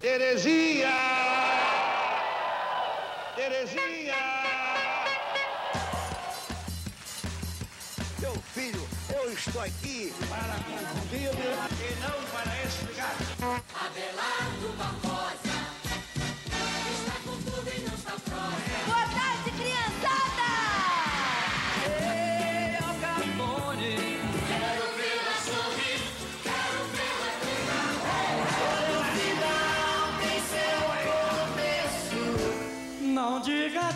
Terezinha! Terezinha! Meu filho, eu estou aqui para cumprir e não para explicar. Abelardo Barbosa.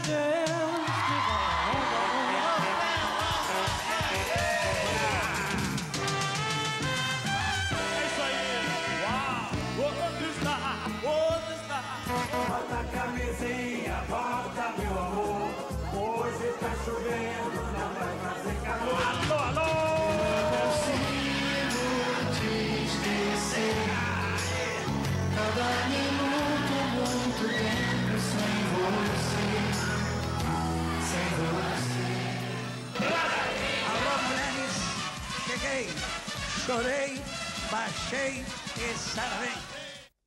Yeah. Chorei, chorei, baixei e sarei.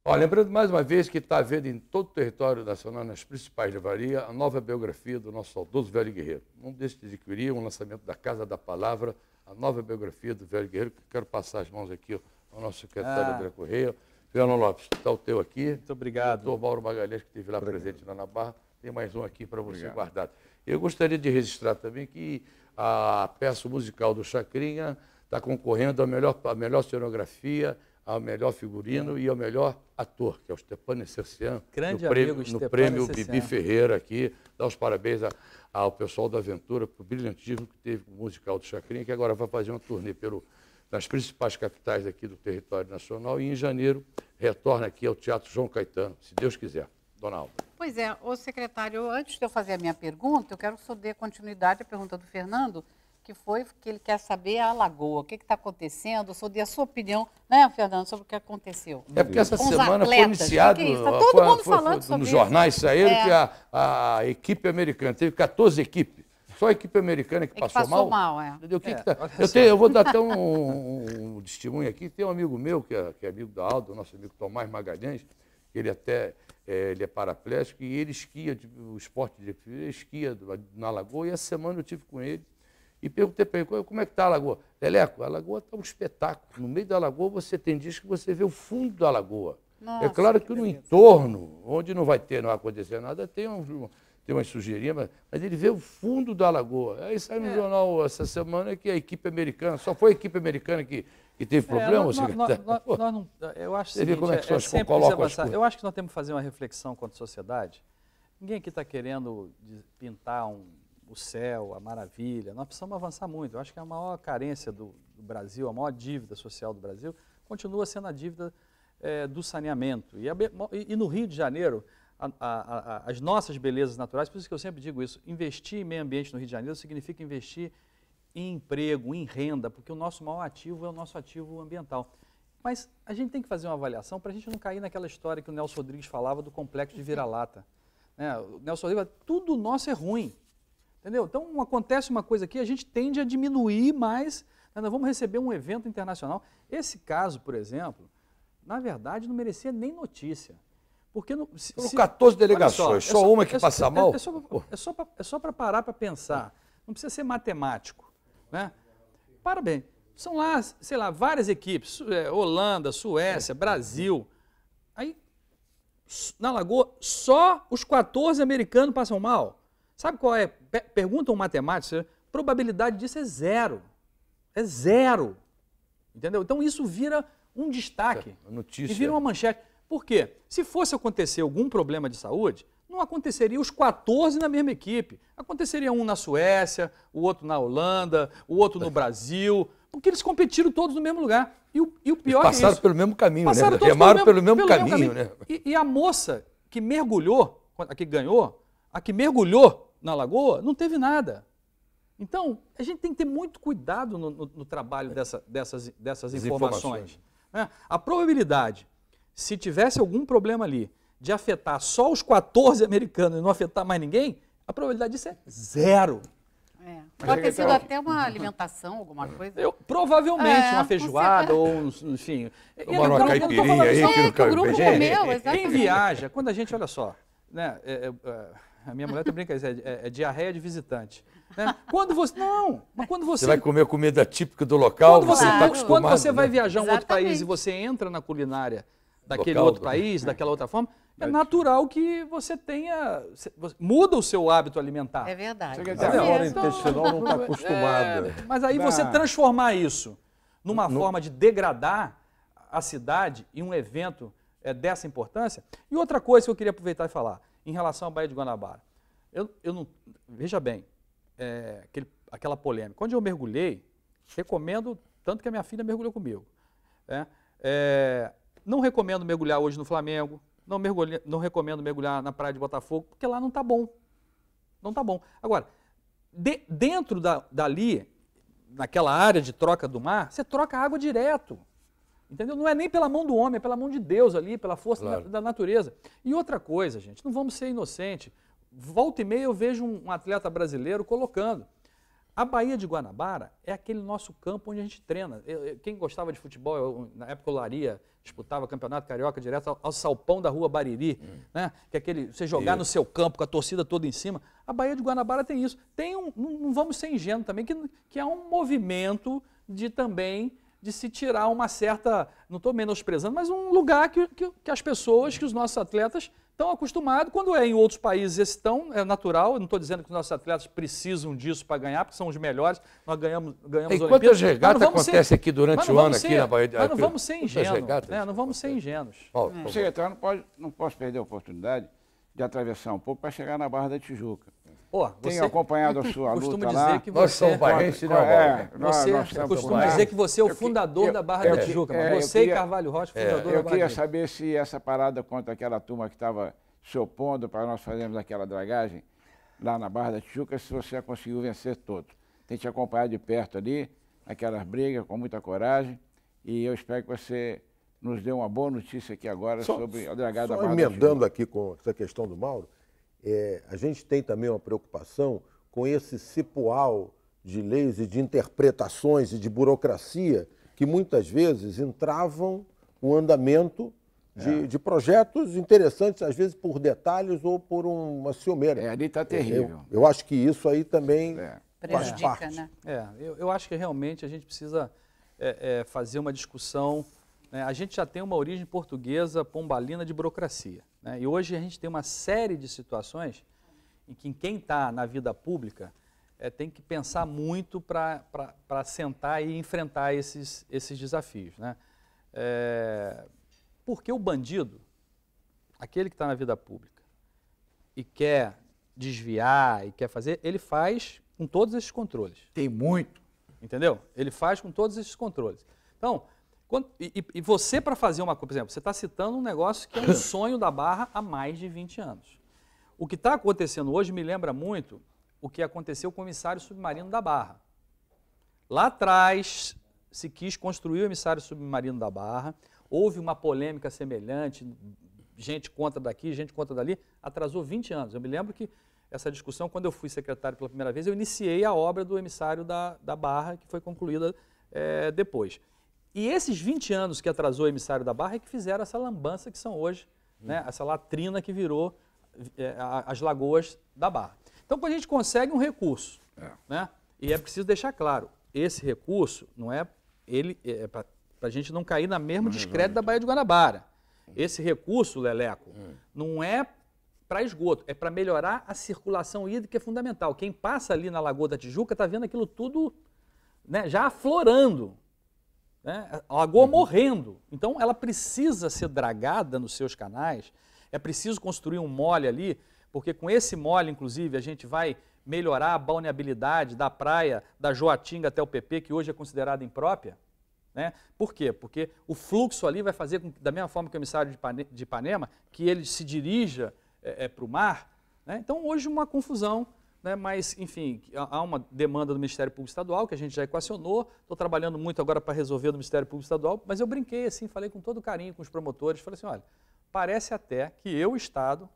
Ó, lembrando mais uma vez que está havendo em todo o território nacional, nas principais livrarias, a nova biografia do nosso saudoso Velho Guerreiro. Não deixe de adquirir um lançamento da Casa da Palavra, a nova biografia do Velho Guerreiro, que quero passar as mãos aqui ao nosso secretário ah. André Correia. Fernando Lopes, está o teu aqui. Muito obrigado. Doutor Mauro Magalhães, que esteve lá obrigado. presente na Barra. Tem mais um aqui para você obrigado. guardado. Eu gostaria de registrar também que a peça musical do Chacrinha está concorrendo à melhor, à melhor cenografia, ao melhor figurino é. e ao melhor ator, que é o Stepan Essercian, Grande no prêmio, amigo, no prêmio Essercian. Bibi Ferreira aqui. Dá os parabéns a, ao pessoal da Aventura pelo brilhantismo que teve com o musical do Chacrinha, que agora vai fazer uma turnê pelo, nas principais capitais aqui do território nacional e em janeiro retorna aqui ao Teatro João Caetano, se Deus quiser. Dona Pois é, o secretário, antes de eu fazer a minha pergunta, eu quero que o dê continuidade à pergunta do Fernando, que foi, que ele quer saber a Lagoa, o que está acontecendo, sou de a sua opinião, né, Fernando, sobre o que aconteceu. É porque essa Com semana foi iniciado. Está todo foi, mundo foi, falando foi, sobre Nos isso. jornais saíram é. que a, a equipe americana teve 14 equipes. Só a equipe americana que, é que passou, passou mal. mal é. Entendeu? O que é, que tá... eu, tenho, assim. eu vou dar até um, um, testemunho aqui. Tem um amigo meu, que é, que é amigo da Aldo, nosso amigo Tomás Magalhães, ele até é, ele é paraplégico, e ele esquia, o esporte de ele esquia na lagoa, e essa semana eu tive com ele e perguntei para ele, como é que está a lagoa? Leleco, a lagoa está um espetáculo. No meio da lagoa você tem dias que você vê o fundo da lagoa. É Nossa, é claro que, que no beleza. entorno, onde não vai ter, não vai acontecer nada, tem, um, tem mas, mas, ele vê o fundo da lagoa. Aí sai no é. jornal essa semana que a equipe americana, só foi a equipe americana que, que teve é, problema, é, Nós, nós, nós não, eu acho é que Eu acho que nós temos que fazer uma reflexão quanto sociedade. Ninguém aqui está querendo pintar um o céu, a maravilha. Nós precisamos avançar muito. Eu acho que a maior carência do, do Brasil, a maior dívida social do Brasil, continua sendo a dívida é, do saneamento. E, a, e, no Rio de Janeiro, a, a, as nossas belezas naturais, por isso que eu sempre digo isso, investir em meio ambiente no Rio de Janeiro significa investir em emprego, em renda, porque o nosso maior ativo é o nosso ativo ambiental. Mas a gente tem que fazer uma avaliação para a gente não cair naquela história que o Nelson Rodrigues falava do complexo de vira-lata. Né? O Nelson Rodrigues fala, tudo nosso é ruim. Entendeu? Então acontece uma coisa aqui, a gente tende a diminuir mais. Né? Nós vamos receber um evento internacional. Esse caso, por exemplo, na verdade não merecia nem notícia. Porque no, se, 14 delegações, é só, é só, uma que é passa é, mal? É, é só para é parar para pensar. Não precisa ser matemático. Né? Para bem, são lá, sei lá, várias equipes, Holanda, Suécia, Brasil. Aí, na Lagoa, só os 14 americanos passam mal. Sabe qual é? Pergunta um matemático, probabilidade disso é zero. É zero. Entendeu? Então isso vira um destaque. É, notícia. E vira uma manchete. Por quê? Se fosse acontecer algum problema de saúde, não aconteceria os 14 na mesma equipe. Aconteceria um na Suécia, o outro na Holanda, o outro no Brasil, porque eles competiram todos no mesmo lugar. E o, e o pior eles é passaram é isso. pelo mesmo caminho, né? passaram né? Todos Remaram pelo mesmo, pelo mesmo pelo caminho, mesmo caminho. né? E, e, a moça que mergulhou, a que ganhou, a que mergulhou na lagoa, não teve nada. Então, a gente tem que ter muito cuidado no, no, no trabalho dessa, dessas, dessas informações. informações. Né? A probabilidade, se tivesse algum problema ali, de afetar só os 14 americanos e não afetar mais ninguém, a probabilidade disso é zero. É. Pode ter é sido é até uma alimentação, alguma coisa. Eu, provavelmente, é, uma feijoada ou, enfim... Uma, uma caipirinha aí. Que o grupo comeu, exatamente. Quem viaja, quando a gente, olha só, né, é, é a minha mulher também quer dizer, é, é, diarreia de visitante. Né? Quando você. Não! Mas quando você. Você vai comer comida típica do local, quando você, claro. Tá tá acostumado, quando você né? vai viajar a um Exatamente. outro país e você entra na culinária daquele local, outro né? país, né? daquela outra forma, é natural que você tenha. Você muda o seu hábito alimentar. É verdade. Você a hora é, então, intestinal não está acostumada. É, mas aí não. você transformar isso numa no... forma de degradar a cidade em um evento é, dessa importância. E outra coisa que eu queria aproveitar e falar em relação à Baía de Guanabara. Eu, eu não, veja bem, é, aquele, aquela polêmica. Quando eu mergulhei, recomendo, tanto que a minha filha mergulhou comigo. Né? É, não recomendo mergulhar hoje no Flamengo, não, mergulhe, não recomendo mergulhar na praia de Botafogo, porque lá não está bom. Não está bom. Agora, de, dentro da, dali, naquela área de troca do mar, você troca água direto. Entendeu? Não é nem pela mão do homem, é pela mão de Deus ali, pela força claro. da, da, natureza. E outra coisa, gente, não vamos ser inocentes. Volta e meia eu vejo um, um atleta brasileiro colocando. A Baía de Guanabara é aquele nosso campo onde a gente treina. Eu, eu, quem gostava de futebol, eu, na época eu laria, disputava campeonato carioca direto ao, ao salpão da rua Bariri, hum. né? Que é aquele, você jogar isso. no seu campo com a torcida toda em cima. A Baía de Guanabara tem isso. Tem um, não, não vamos ser ingênuos também, que, que é um movimento de também de se tirar uma certa, não estou menosprezando, mas um lugar que, que, que, as pessoas, que os nossos atletas estão acostumados, quando é em outros países esse tão é natural, eu não estou dizendo que os nossos atletas precisam disso para ganhar, porque são os melhores, nós ganhamos, ganhamos e quantas regatas acontecem aqui durante o ano, ser, aqui na Bahia Mas não vamos ser ingênuos, né? não vamos ser ingênuos. Paulo, Secretário, não, pode, não posso perder a oportunidade de atravessar um pouco para chegar na Barra da Tijuca. Oh, você... Tenho acompanhado a sua luta dizer lá. Que você... Nós somos barrense, é é, não né, é, nós, Você nós costuma dizer que você é o fundador da Barra é, eu... da Tijuca. mas você queria... e Carvalho Rocha, fundador é. da Barra Eu queria saber se essa parada contra aquela turma que estava se opondo para nós fazermos aquela dragagem lá na Barra da Tijuca, se você conseguiu vencer todos. Tem te acompanhado de perto ali, aquelas brigas com muita coragem. E eu espero que você nos dê uma boa notícia aqui agora só, sobre a dragada da Barra da Tijuca. aqui com essa questão do Mauro, é, a gente tem também uma preocupação com esse cipual de leis e de interpretações e de burocracia que muitas vezes entravam o andamento de, é. de, projetos interessantes, às vezes por detalhes ou por uma ciumeira. É, ali está é, terrível. Eu, eu, acho que isso aí também é. faz Prejudica, parte. Né? É, eu, eu, acho que realmente a gente precisa é, é fazer uma discussão. Né? A gente já tem uma origem portuguesa pombalina de burocracia. Né? E hoje a gente tem uma série de situações em que quem está na vida pública é, tem que pensar muito para sentar e enfrentar esses, esses desafios. Né? É, porque o bandido, aquele que está na vida pública e quer desviar e quer fazer, ele faz com todos esses controles. Tem muito. Entendeu? Ele faz com todos esses controles. Então, quando, e, e, você, para fazer uma coisa, por exemplo, você está citando um negócio que é um sonho da Barra há mais de 20 anos. O que está acontecendo hoje me lembra muito o que aconteceu com o emissário submarino da Barra. Lá atrás, se quis construir o emissário submarino da Barra, houve uma polêmica semelhante, gente contra daqui, gente contra dali, atrasou 20 anos. Eu me lembro que essa discussão, quando eu fui secretário pela primeira vez, eu iniciei a obra do emissário da, da Barra, que foi concluída é, depois. E esses 20 anos que atrasou o emissário da Barra é que fizeram essa lambança que são hoje, né? Uhum. essa latrina que virou é, as lagoas da Barra. Então, quando a gente consegue um recurso, é. né? e é preciso deixar claro, esse recurso não é ele é, é para a gente não cair na mesma discreta da Baía de Guanabara. Esse recurso, Leleco, hum. não é para esgoto, é para melhorar a circulação hídrica, que é fundamental. Quem passa ali na Lagoa da Tijuca está vendo aquilo tudo né, já aflorando. Né? A lagoa uhum. morrendo. Então ela precisa ser dragada nos seus canais, é preciso construir um mole ali, porque com esse mole, inclusive, a gente vai melhorar a balneabilidade da praia da Joatinga até o PP, que hoje é considerada imprópria. Né? Por quê? Porque o fluxo ali vai fazer com que, da mesma forma que o emissário de Ipanema, que ele se dirija é, é, para o mar. Né? Então, hoje, uma confusão né? mas, enfim, há uma demanda do Ministério Público Estadual que a gente já equacionou. Estou trabalhando muito agora para resolver do Ministério Público Estadual, mas eu brinquei assim, falei com todo carinho com os promotores, falei assim, olha, parece até que eu, Estado,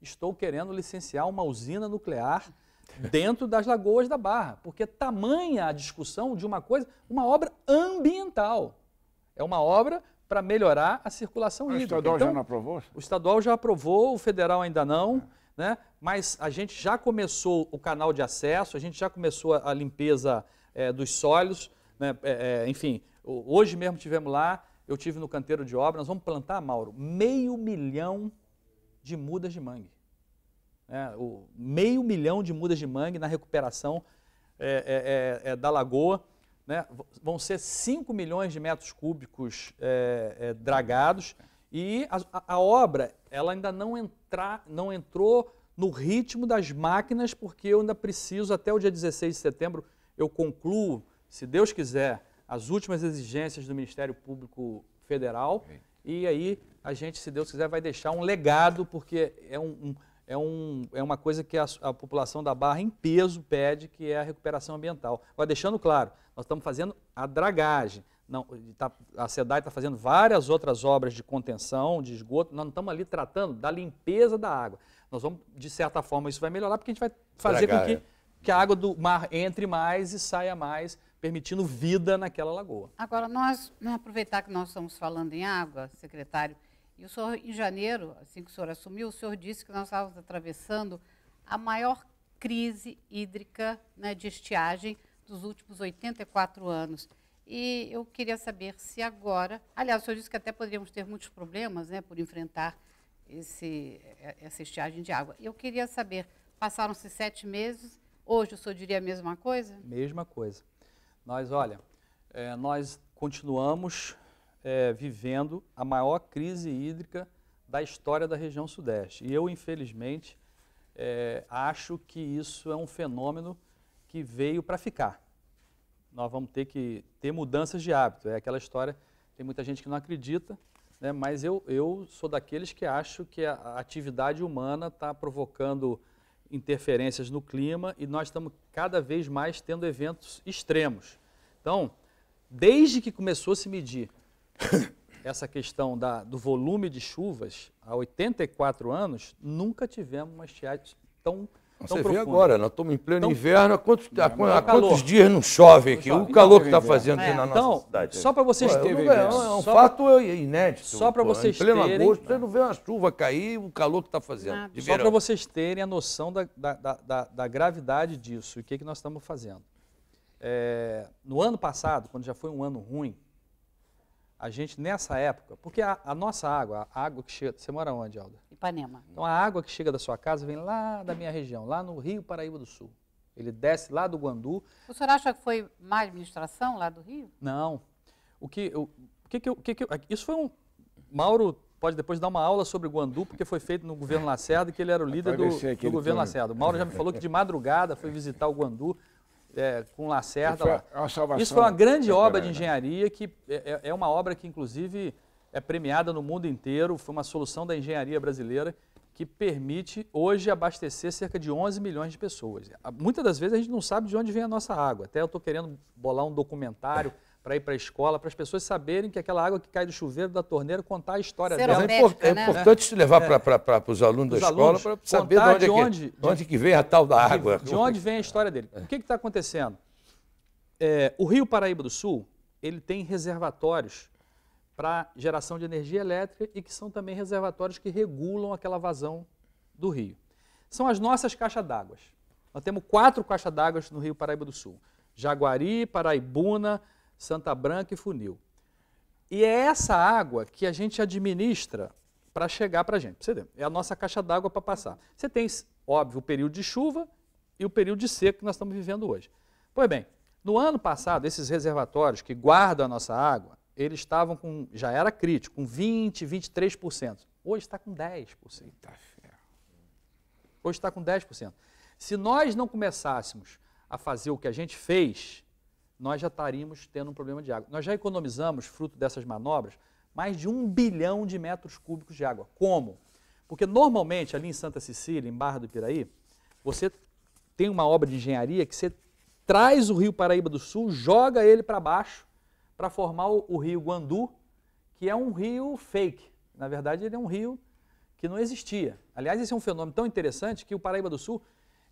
estou querendo licenciar uma usina nuclear dentro das lagoas da Barra, porque tamanha a discussão de uma coisa, uma obra ambiental. É uma obra para melhorar a circulação o hídrica. O estadual então, já não aprovou? O estadual já aprovou, o federal ainda não. É né? Mas a gente já começou o canal de acesso, a gente já começou a, limpeza é, dos sólidos, né? É, é, enfim, hoje mesmo tivemos lá, eu tive no canteiro de obra, nós vamos plantar, Mauro, meio milhão de mudas de mangue. É, o meio milhão de mudas de mangue na recuperação é, é, da lagoa. Né? Vão ser 5 milhões de metros cúbicos dragados e a, a, obra ela ainda não entrou entrar, não entrou no ritmo das máquinas, porque eu ainda preciso, até o dia 16 de setembro, eu concluo, se Deus quiser, as últimas exigências do Ministério Público Federal. E aí a gente, se Deus quiser, vai deixar um legado, porque é, um, um, é, um, é uma coisa que a, a, população da Barra em peso pede, que é a recuperação ambiental. Agora, deixando claro, nós estamos fazendo a dragagem. Não, tá, a SEDAI está fazendo várias outras obras de contenção, de esgoto. Nós não estamos ali tratando da limpeza da água. Nós vamos, de certa forma, isso vai melhorar, porque a gente vai fazer Tragar, com que, é. que a água do mar entre mais e saia mais, permitindo vida naquela lagoa. Agora, nós, aproveitar que nós estamos falando em água, secretário, e o senhor, em janeiro, assim que o senhor assumiu, o senhor disse que nós estávamos atravessando a maior crise hídrica né, de estiagem dos últimos 84 anos. E eu queria saber se agora, aliás, o senhor disse que até poderíamos ter muitos problemas né, por enfrentar esse, é, essa estiagem de água. Eu queria saber, passaram-se sete meses, hoje o senhor diria a mesma coisa? Mesma coisa. Nós, olha, é, nós continuamos é, vivendo a maior crise hídrica da história da região Sudeste. E eu, infelizmente, é, acho que isso é um fenômeno que veio para ficar nós vamos ter que ter mudanças de hábito. É aquela história, tem muita gente que não acredita, né? mas eu, eu sou daqueles que acho que a atividade humana está provocando interferências no clima e nós estamos cada vez mais tendo eventos extremos. Então, desde que começou a se medir essa questão da, do volume de chuvas, há 84 anos, nunca tivemos uma estiagem tão você profundo. vê agora, nós estamos em pleno inverno, há quantos, há, há quantos dias não chove aqui? Não O calor que está fazendo é. aqui na então, nossa cidade. Só para vocês terem. É, um só fato pra... É inédito. Só para vocês terem. Em pleno terem... agosto, você não vê uma chuva cair o calor que está fazendo. Só para vocês terem a noção da, da, da, da gravidade disso e o que, que nós estamos fazendo. É, no ano passado, quando já foi um ano ruim, a gente nessa época, porque a, a, nossa água, a água que chega, você mora onde, Alda? Ipanema. Então a água que chega da sua casa vem lá da minha região, lá no Rio Paraíba do Sul. Ele desce lá do Guandu. O senhor acha que foi má administração lá do Rio? Não. O que, o, o que, que, o que, que isso foi um Mauro pode depois dar uma aula sobre Guandu, porque foi feito no governo Lacerda, que ele era o líder do, do governo Lacerda. O Mauro já me falou que de madrugada foi visitar o Guandu é, com Lacerda lá. Isso foi uma grande obra de engenharia que é, é, é, uma obra que, inclusive, é premiada no mundo inteiro. Foi uma solução da engenharia brasileira que permite hoje abastecer cerca de 11 milhões de pessoas. Muitas das vezes a gente não sabe de onde vem a nossa água. Até eu estou querendo bolar um documentário para ir para a escola, para as pessoas saberem que aquela água que cai do chuveiro, da torneira, contar a história dela. é, impor é né? é, importante levar para os alunos da escola para saber de onde, onde, que, de onde, que, vem a tal da água. De, de onde vem a história dele. O que está acontecendo? É, o Rio Paraíba do Sul, ele tem reservatórios para geração de energia elétrica e que são também reservatórios que regulam aquela vazão do rio. São as nossas caixas d'água. Nós temos quatro caixas d'água no Rio Paraíba do Sul. Jaguari, Paraibuna, Santa Branca e Funil. E é essa água que a gente administra para chegar para a gente. Você é a nossa caixa d'água para passar. Você tem, óbvio, o período de chuva e o período de seca que nós estamos vivendo hoje. Pois bem, no ano passado, esses reservatórios que guardam a nossa água, eles estavam com, já era crítico, com 20, 23%. Hoje está com 10%. Eita Hoje está com 10%. Se nós não começássemos a fazer o que a gente fez, nós já estaríamos tendo um problema de água. Nós já economizamos, fruto dessas manobras, mais de um bilhão de metros cúbicos de água. Como? Porque normalmente ali em Santa Cecília, em Barra do Piraí, você tem uma obra de engenharia que você traz o Rio Paraíba do Sul, joga ele para baixo para formar o, Rio Guandu, que é um rio fake. Na verdade, ele é um rio que não existia. Aliás, esse é um fenômeno tão interessante que o Paraíba do Sul,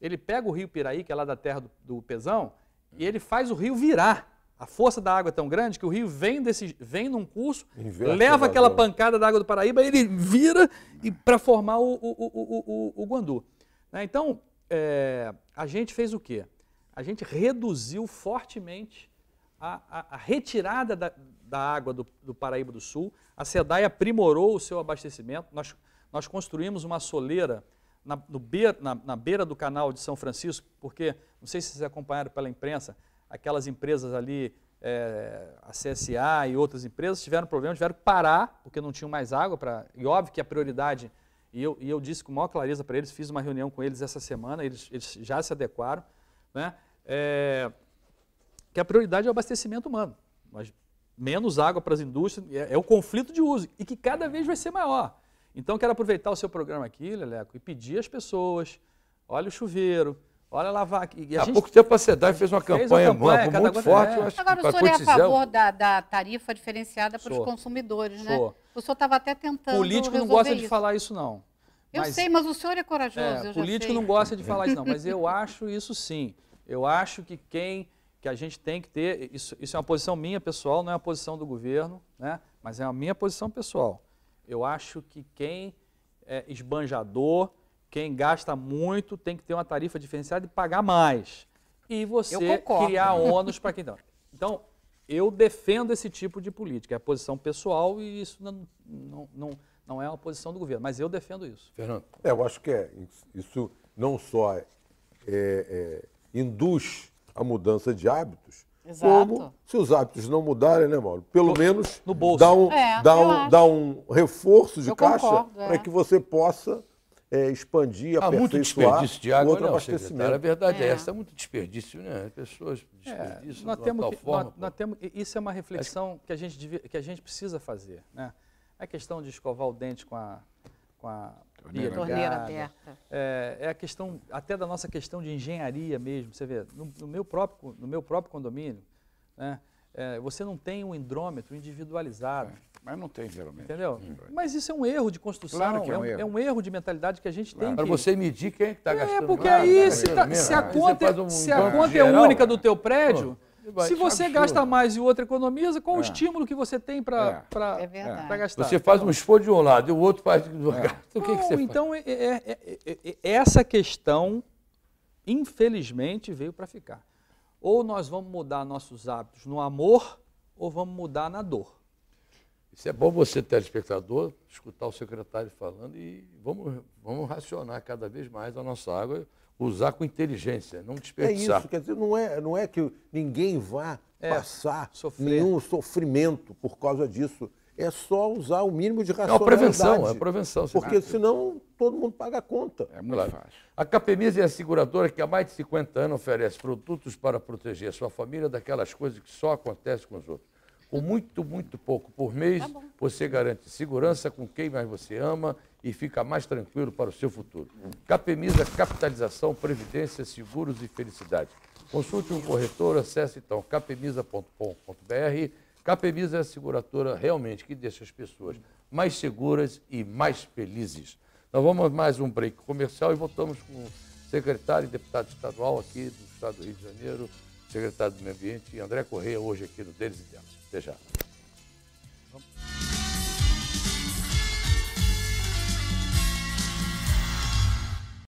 ele pega o Rio Piraí, que é lá da terra do, do Pezão, e ele faz o rio virar. A força da água é tão grande que o rio vem, desse, vem num curso, Inverte leva aquela pancada da água do Paraíba, ele vira e para formar o, o, o, o, o Guandu. Né? Então, é, a gente fez o quê? A gente reduziu fortemente a, a, a retirada da, da água do, do, Paraíba do Sul. A SEDAI aprimorou o seu abastecimento. Nós, nós construímos uma soleira na, beira, na, na beira do canal de São Francisco, porque, não sei se vocês acompanharam pela imprensa, aquelas empresas ali é, a CSA e outras empresas tiveram problema, tiveram que parar, porque não tinham mais água. Pra, e óbvio que a prioridade, e eu, e eu disse com maior clareza para eles, fiz uma reunião com eles essa semana, eles, eles já se adequaram, né? É, que a prioridade é o abastecimento humano. Mas menos água para as indústrias, é, é o conflito de uso, e que cada vez vai ser maior. Então, quero aproveitar o seu programa aqui, Leleco, e pedir às pessoas, olha o chuveiro, olha a lavar aqui. E a Há gente... pouco tempo a SEDAI fez uma fez campanha, uma campanha mano, muito forte. É. Agora, o senhor é a favor da, da tarifa diferenciada para os consumidores, né? O senhor estava até tentando Político não gosta isso. de falar isso, não. Mas, eu sei, mas o senhor é corajoso. É, político não gosta de falar isso, não, mas eu acho isso sim. Eu acho que quem que a gente tem que ter, isso, isso é uma posição minha pessoal, não é uma posição do governo, né? mas é a minha posição pessoal. Eu acho que quem é esbanjador, quem gasta muito, tem que ter uma tarifa diferenciada e pagar mais. E você criar ônus para quem não. Então, eu defendo esse tipo de política. É a posição pessoal e isso não, não, não, não é uma posição do governo, mas eu defendo isso. Fernando? É, eu acho que é, isso não só é, é, é induz a mudança de hábitos, Exato. Como, se os hábitos não mudarem, né, Mauro? Pelo no, menos no bolso. dá um, é, dá um, dá um reforço de eu caixa para é. que você possa é, expandir, Há ah, muito desperdício de água, outro não, abastecimento. A é verdade é. essa, é muito desperdício, né? pessoas é, desperdiçam nós de temos que, forma. Nós, nós temos, isso é uma reflexão que a, gente, que a gente precisa fazer, né? A é questão de escovar o dente com a, com a Torneira, torneira aberta. É, é, a questão, até da nossa questão de engenharia mesmo. Você vê, no, no meu, próprio, no meu próprio condomínio, né, é, você não tem um hidrômetro individualizado. É, mas não tem, geralmente. Entendeu? Hum, mas isso é um erro de construção. Claro que é, é um, erro. é um erro de mentalidade que a gente claro. tem. Para você medir quem é está é, gastando. Né? É, porque claro, aí, se, tá, se, a conta, um se a conta é única do teu prédio. Pô se você absurdo. gasta mais e o outro economiza, qual é. o estímulo que você tem para é. é gastar? Você faz um esforço de um lado e o outro faz de outro. É. O que, que então, faz? É, é, é, essa questão, infelizmente, veio para ficar. Ou nós vamos mudar nossos hábitos no amor, ou vamos mudar na dor. Isso é bom você, telespectador, escutar o secretário falando e vamos, vamos racionar cada vez mais a nossa água usar com inteligência, não é desperdiçar. É isso, quer dizer, não é, não é que ninguém vá é, passar sofrer. nenhum sofrimento por causa disso. É só usar o mínimo de racionalidade. É prevenção, é prevenção. Porque senão todo mundo paga a conta. É muito claro. fácil. A Capemisa é a seguradora que há mais de 50 anos oferece produtos para proteger sua família daquelas coisas que só acontecem com os outros com muito, muito pouco por mês, tá você garante segurança com quem mais você ama e fica mais tranquilo para o seu futuro. Capemisa, capitalização, previdência, seguros e felicidade. Consulte um corretor, acesse então capemisa.com.br. Capemisa é a seguradora realmente que deixa as pessoas mais seguras e mais felizes. Nós vamos mais um break comercial e voltamos com o secretário e deputado estadual aqui do Estado do Rio de Janeiro, secretário do Meio Ambiente, André Correia, hoje aqui no Deles e Delas. 这是。